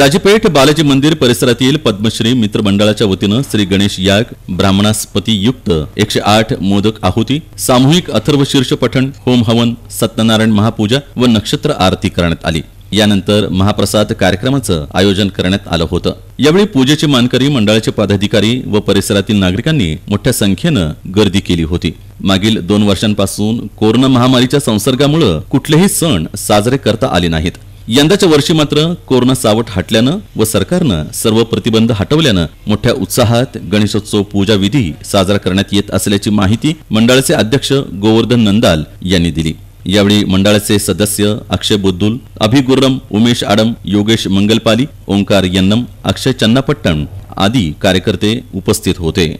दाजीपेठ बालाजी मंदिर परिसरातील पद्मश्री मित्र मंडळाच्या वतीनं श्री गणेश याग ब्राह्मणास्पती युक्त एकशे आठ मोदक आहुती सामूहिक अथर्व शीर्ष पठण होम हवन सत्यनारायण महापूजा व नक्षत्र आरती करण्यात आली यानंतर महाप्रसाद कार्यक्रमाचं आयोजन करण्यात आलं होतं यावेळी पूजेचे मानकरी मंडळाचे पदाधिकारी व परिसरातील नागरिकांनी मोठ्या संख्येनं गर्दी केली होती मागील दोन वर्षांपासून कोरोना महामारीच्या संसर्गामुळे कुठलेही सण साजरे करता आले नाहीत यंदाच्या वर्षी मात्र कोरोना सावट हटल्यानं व सरकारनं सर्व प्रतिबंध हटवल्यानं मोठ्या उत्साहात गणेशोत्सव पूजा विधी साजरा करण्यात येत असल्याची माहिती मंडळाचे अध्यक्ष गोवर्धन नंदाल यांनी दिली यावेळी मंडळाचे सदस्य अक्षय बुद्धुल अभिगुर्रम उमेश आडम योगेश मंगलपाली ओंकार यन्नम अक्षय चन्नापट्टण आदी कार्यकर्ते उपस्थित होते